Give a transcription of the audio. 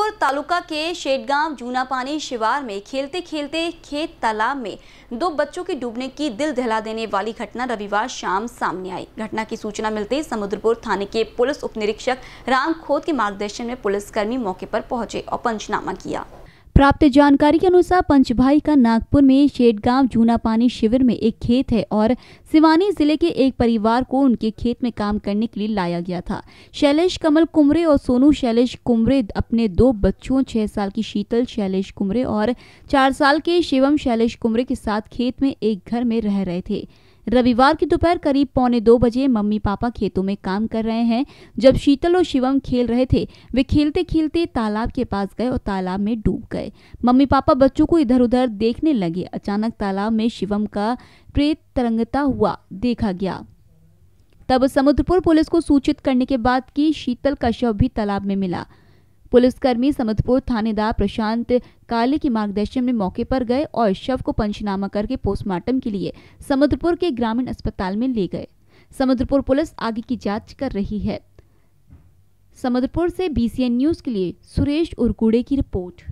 शाहपुर तालुका के शेडगांव जूनापानी शिवार में खेलते खेलते खेत तालाब में दो बच्चों के डूबने की दिल दहला देने वाली घटना रविवार शाम सामने आई घटना की सूचना मिलते ही समुद्रपुर थाने के पुलिस उपनिरीक्षक राम खोद के मार्गदर्शन में पुलिसकर्मी मौके पर पहुंचे और पंचनामा किया प्राप्त जानकारी के अनुसार पंचभाई का नागपुर में शेडगांव जूना पानी शिविर में एक खेत है और सिवानी जिले के एक परिवार को उनके खेत में काम करने के लिए लाया गया था शैलेश कमल कुमरे और सोनू शैलेश कुमरे अपने दो बच्चों छह साल की शीतल शैलेश कुमरे और चार साल के शिवम शैलेश कुमरे के साथ खेत में एक घर में रह रहे थे रविवार की दोपहर करीब पौने दो बजे मम्मी पापा खेतों में काम कर रहे हैं जब शीतल और शिवम खेल रहे थे वे खेलते खेलते तालाब के पास गए और तालाब में डूब गए मम्मी पापा बच्चों को इधर उधर देखने लगे अचानक तालाब में शिवम का प्रेत तरंगता हुआ देखा गया तब समुद्रपुर पुलिस को सूचित करने के बाद की शीतल का शव भी तालाब में मिला पुलिसकर्मी समतपुर थानेदार प्रशांत काले के मार्गदर्शन में मौके पर गए और शव को पंचनामा करके पोस्टमार्टम के लिए समुद्रपुर के ग्रामीण अस्पताल में ले गए समुद्रपुर पुलिस आगे की जांच कर रही है समुद्रपुर से बीसीएन न्यूज के लिए सुरेश उरकुड़े की रिपोर्ट